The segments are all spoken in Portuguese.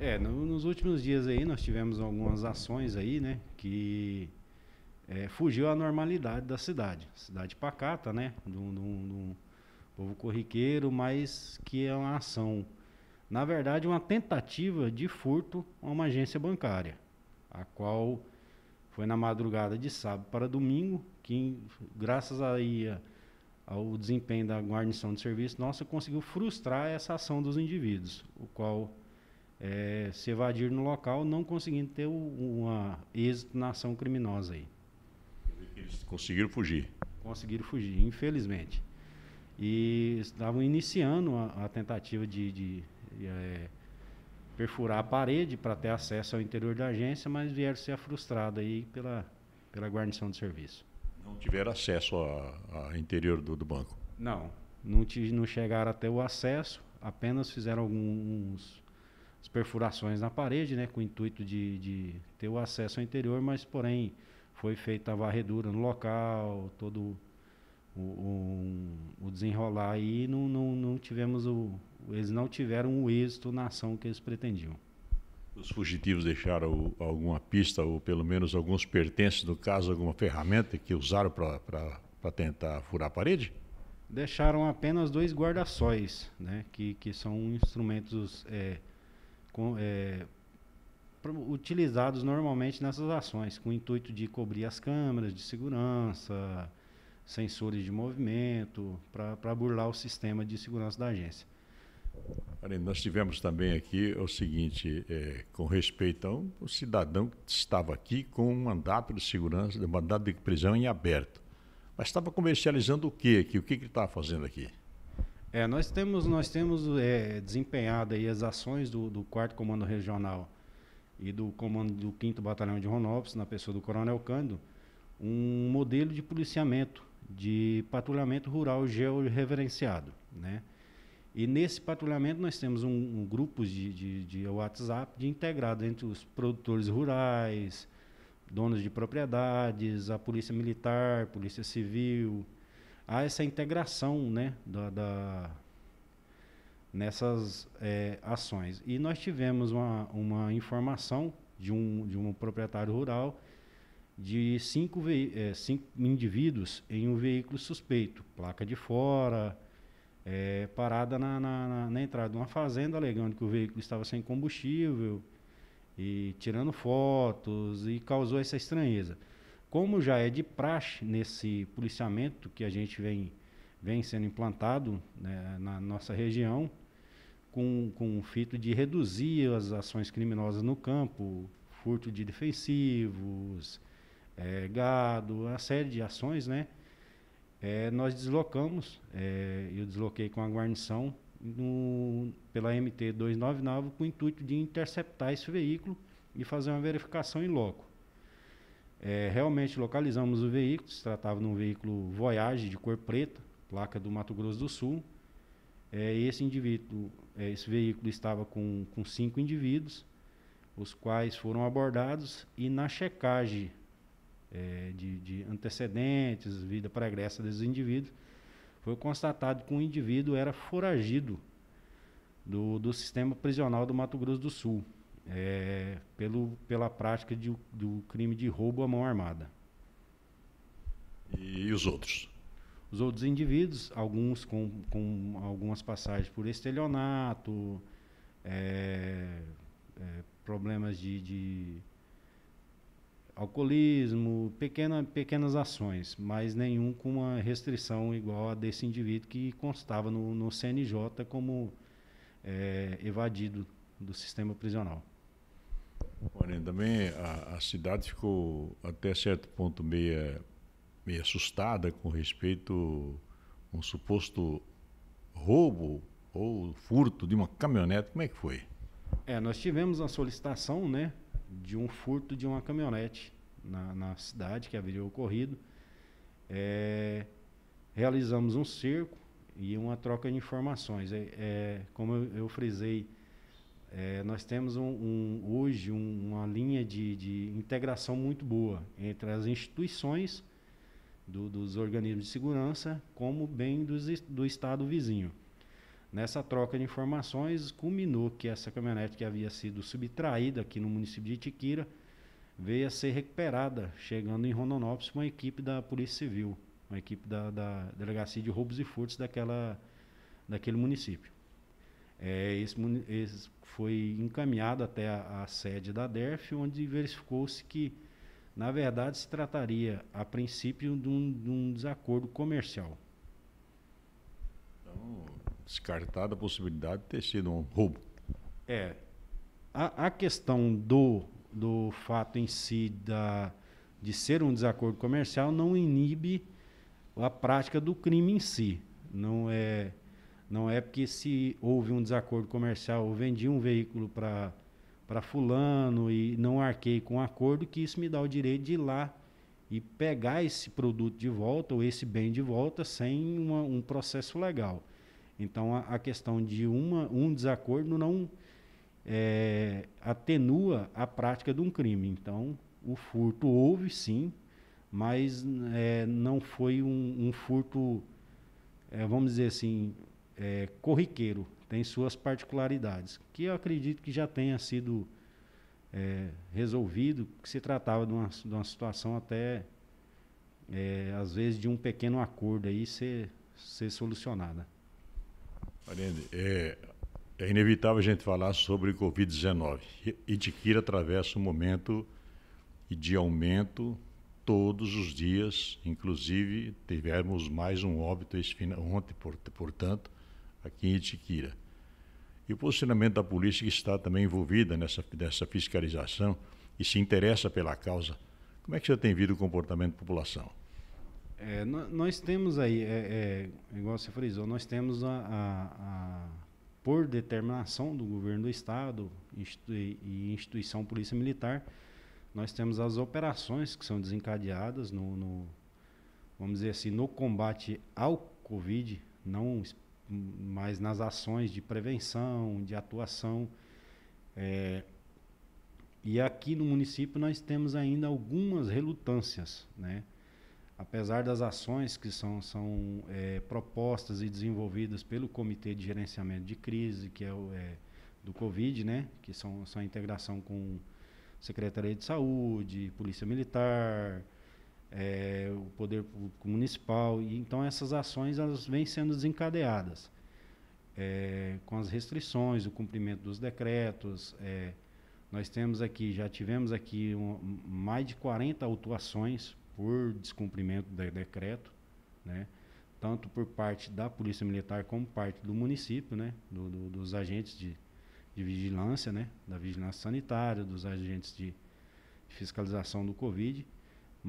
É, no, nos últimos dias aí nós tivemos algumas ações aí, né, que é, fugiu à normalidade da cidade. Cidade pacata, né, do, do, do povo corriqueiro, mas que é uma ação, na verdade, uma tentativa de furto a uma agência bancária, a qual foi na madrugada de sábado para domingo, que graças a, ao desempenho da guarnição de serviço nossa conseguiu frustrar essa ação dos indivíduos, o qual é, se evadir no local, não conseguindo ter uma êxito na ação criminosa aí. Eles conseguiram fugir? Conseguiram fugir, infelizmente. E estavam iniciando a, a tentativa de, de, de é, perfurar a parede para ter acesso ao interior da agência, mas vieram ser frustrados aí pela, pela guarnição de serviço. Não tiveram acesso ao interior do, do banco? Não, não, te, não chegaram até o acesso, apenas fizeram alguns as perfurações na parede, né, com o intuito de, de ter o acesso ao interior, mas porém foi feita a varredura no local, todo o, o, o desenrolar e não, não, não tivemos o, eles não tiveram o êxito na ação que eles pretendiam. Os fugitivos deixaram alguma pista ou pelo menos alguns pertences, no caso, alguma ferramenta que usaram para tentar furar a parede? Deixaram apenas dois guarda-sóis, né, que, que são instrumentos é, com, é, utilizados normalmente nessas ações, com o intuito de cobrir as câmeras de segurança, sensores de movimento, para burlar o sistema de segurança da agência. Nós tivemos também aqui o seguinte, é, com respeito a um cidadão que estava aqui com um mandato de segurança, um mandato de prisão em aberto. Mas estava comercializando o quê aqui? O que, que ele estava fazendo aqui? É, nós temos, nós temos é, desempenhado aí as ações do, quarto 4 Comando Regional e do Comando do 5 Batalhão de Ronópolis, na pessoa do Coronel Cândido, um modelo de policiamento, de patrulhamento rural georreferenciado, né? E nesse patrulhamento nós temos um, um grupos de, de, de, WhatsApp de integrado entre os produtores rurais, donos de propriedades, a polícia militar, polícia civil, há essa integração né, da, da nessas é, ações. E nós tivemos uma, uma informação de um, de um proprietário rural de cinco, é, cinco indivíduos em um veículo suspeito, placa de fora, é, parada na, na, na, entrada de uma fazenda, alegando que o veículo estava sem combustível e tirando fotos e causou essa estranheza. Como já é de praxe nesse policiamento que a gente vem, vem sendo implantado né, na nossa região, com, com o fito de reduzir as ações criminosas no campo, furto de defensivos, é, gado, uma série de ações, né? É, nós deslocamos, é, eu desloquei com a guarnição no, pela MT 299 com o intuito de interceptar esse veículo e fazer uma verificação em loco. É, realmente localizamos o veículo, se tratava de um veículo Voyage de cor preta, placa do Mato Grosso do Sul. É, esse indivíduo, é, esse veículo estava com, com cinco indivíduos, os quais foram abordados e na checagem é, de, de, antecedentes, vida pregressa desses indivíduos, foi constatado que um indivíduo era foragido do, do sistema prisional do Mato Grosso do Sul é, pelo, pela prática de, do crime de roubo à mão armada. E os outros? Os outros indivíduos, alguns com, com algumas passagens por estelionato, é, é, problemas de, de, alcoolismo, pequena, pequenas ações, mas nenhum com uma restrição igual a desse indivíduo que constava no, no CNJ como é, evadido do sistema prisional. Porém, também a, a, cidade ficou até certo ponto meio, meio assustada com respeito a um suposto roubo ou furto de uma caminhonete. Como é que foi? É, nós tivemos uma solicitação, né, de um furto de uma caminhonete na, na cidade que haveria ocorrido. É, realizamos um cerco e uma troca de informações. É, é como eu, eu frisei é, nós temos um, um, hoje um, uma linha de, de, integração muito boa entre as instituições do, dos organismos de segurança, como bem do, do estado vizinho. Nessa troca de informações, culminou que essa caminhonete que havia sido subtraída aqui no município de Itiquira veio a ser recuperada, chegando em Rondonópolis uma equipe da Polícia Civil, uma equipe da, da Delegacia de Roubos e Furtos daquela, daquele município. É, esse, esse, foi encaminhado até a, a sede da DERF, onde verificou-se que, na verdade, se trataria, a princípio, de um, de um desacordo comercial. Então, descartada a possibilidade de ter sido um roubo. É. A, a questão do, do fato em si da, de ser um desacordo comercial não inibe a prática do crime em si. Não é não é porque se houve um desacordo comercial, eu vendi um veículo para para fulano e não arquei com um acordo que isso me dá o direito de ir lá e pegar esse produto de volta ou esse bem de volta sem uma, um processo legal. Então a, a, questão de uma, um desacordo não é, atenua a prática de um crime. Então o furto houve sim, mas é, não foi um, um furto, é, vamos dizer assim, é, corriqueiro, tem suas particularidades, que eu acredito que já tenha sido é, resolvido, que se tratava de uma, de uma situação até, é, às vezes, de um pequeno acordo aí ser, ser solucionada. Arende, é, é inevitável a gente falar sobre Covid-19. Itiquira atravessa um momento de aumento todos os dias, inclusive tivemos mais um óbito esse, ontem, portanto, aqui em Itiquira. E o posicionamento da polícia que está também envolvida nessa, nessa fiscalização e se interessa pela causa. Como é que você tem visto o comportamento da população? É, nós temos aí, é, é, igual você frisou, nós temos a, a, a, por determinação do governo do estado e instituição polícia militar, nós temos as operações que são desencadeadas no, no vamos dizer assim, no combate ao Covid, não mas nas ações de prevenção, de atuação. É, e aqui no município nós temos ainda algumas relutâncias, né? Apesar das ações que são, são é, propostas e desenvolvidas pelo Comitê de Gerenciamento de Crise, que é, o, é, do Covid, né? Que são, são a integração com Secretaria de Saúde, Polícia Militar, é, poder público municipal e então essas ações elas vêm sendo desencadeadas é, com as restrições, o cumprimento dos decretos. É, nós temos aqui, já tivemos aqui um, mais de 40 autuações por descumprimento de decreto, né? tanto por parte da Polícia Militar como parte do município, né? Do, do, dos agentes de, de vigilância, né? da vigilância sanitária, dos agentes de fiscalização do Covid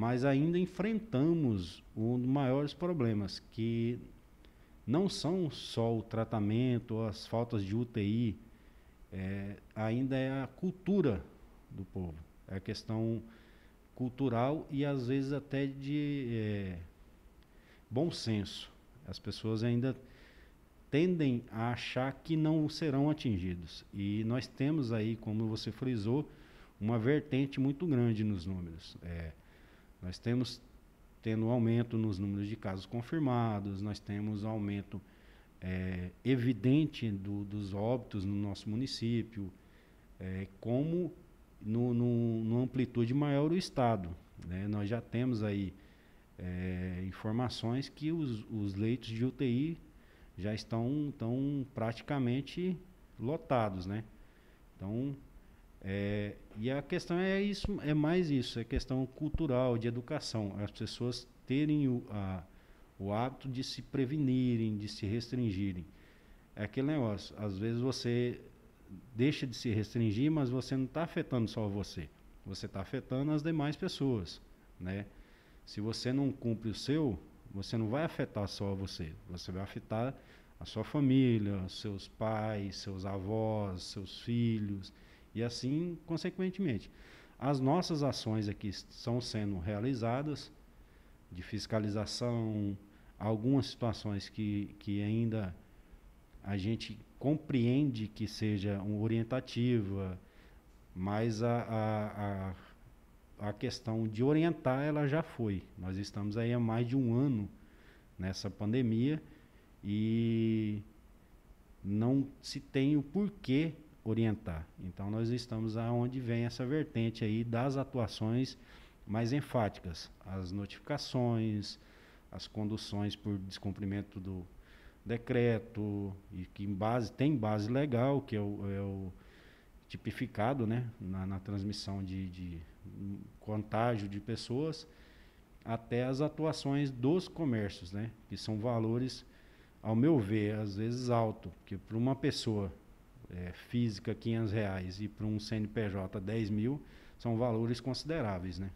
mas ainda enfrentamos um dos maiores problemas, que não são só o tratamento, as faltas de UTI, é, ainda é a cultura do povo. É a questão cultural e às vezes até de é, bom senso. As pessoas ainda tendem a achar que não serão atingidos. E nós temos aí, como você frisou, uma vertente muito grande nos números. É, nós temos tendo aumento nos números de casos confirmados, nós temos aumento é, evidente do, dos óbitos no nosso município, é, como no, no, no, amplitude maior o estado. Né? Nós já temos aí é, informações que os, os, leitos de UTI já estão, tão praticamente lotados, né? Então, é, e a questão é isso, é mais isso, é questão cultural, de educação, as pessoas terem o, a, o hábito de se prevenirem, de se restringirem. É aquele negócio, às vezes você deixa de se restringir, mas você não está afetando só você, você está afetando as demais pessoas, né? Se você não cumpre o seu, você não vai afetar só você, você vai afetar a sua família, seus pais, seus avós, seus filhos, e assim, consequentemente. As nossas ações aqui estão sendo realizadas de fiscalização, algumas situações que, que ainda a gente compreende que seja um orientativa, mas a, a, a, a, questão de orientar ela já foi. Nós estamos aí há mais de um ano nessa pandemia e não se tem o porquê orientar. Então nós estamos aonde vem essa vertente aí das atuações mais enfáticas, as notificações, as conduções por descumprimento do decreto e que em base tem base legal que é o, é o tipificado né na, na transmissão de, de contágio de pessoas até as atuações dos comércios né que são valores ao meu ver às vezes alto porque para uma pessoa é, física 500 reais e para um CNPJ 10 mil, são valores consideráveis, né?